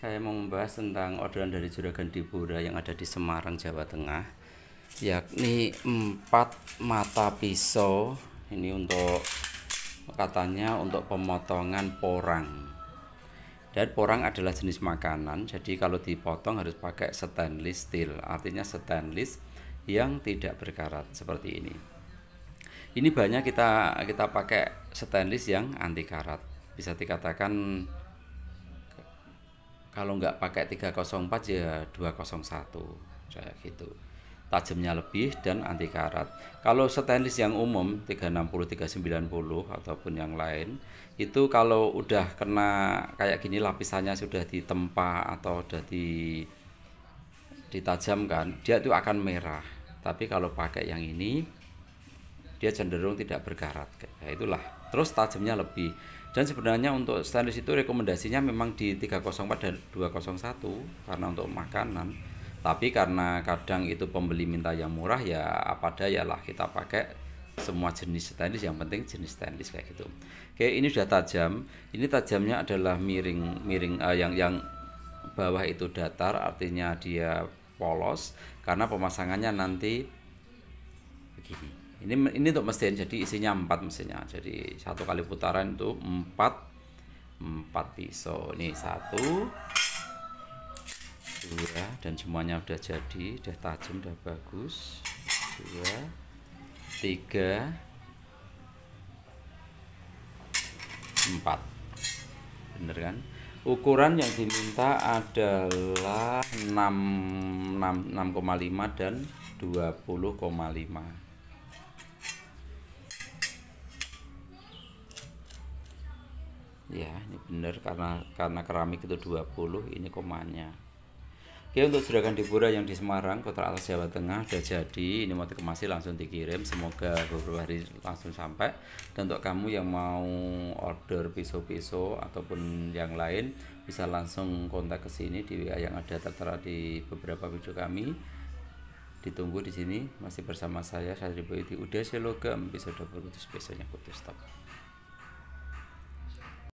saya mau membahas tentang orderan dari Juragan Dipura yang ada di Semarang, Jawa Tengah yakni empat mata pisau ini untuk katanya untuk pemotongan porang dan porang adalah jenis makanan jadi kalau dipotong harus pakai stainless steel artinya stainless yang tidak berkarat seperti ini ini banyak kita kita pakai stainless yang anti karat bisa dikatakan kalau nggak pakai 304 ya 201 kayak gitu tajamnya lebih dan anti karat kalau stainless yang umum 360 390 ataupun yang lain itu kalau udah kena kayak gini lapisannya sudah ditempa atau sudah di ditajamkan dia itu akan merah tapi kalau pakai yang ini dia cenderung tidak berkarat ya itulah terus tajamnya lebih dan sebenarnya untuk stainless itu rekomendasinya memang di 304 dan 201 karena untuk makanan tapi karena kadang itu pembeli minta yang murah ya apa daya ya lah kita pakai semua jenis stainless yang penting jenis stainless kayak gitu oke ini sudah tajam ini tajamnya adalah miring miring uh, yang yang bawah itu datar artinya dia polos karena pemasangannya nanti begini ini ini untuk mesin jadi isinya empat mesinnya jadi satu kali putaran itu empat empat pisau ini satu dua dan semuanya udah jadi udah tajam udah bagus dua tiga empat bener kan ukuran yang diminta adalah 6 6,5 dan 20,5 ya ini benar karena karena keramik itu 20 ini komanya Oke untuk juragan Dipura yang di Semarang, Kota Atas Jawa Tengah sudah jadi. Ini mau dikemasih langsung dikirim. Semoga beberapa hari langsung sampai. Dan untuk kamu yang mau order pisau-pisau ataupun yang lain bisa langsung kontak ke sini di WA yang ada tertera di beberapa video kami. Ditunggu di sini masih bersama saya Sadri Boyuti Udah Selogam episode 27 besoknya putus stop.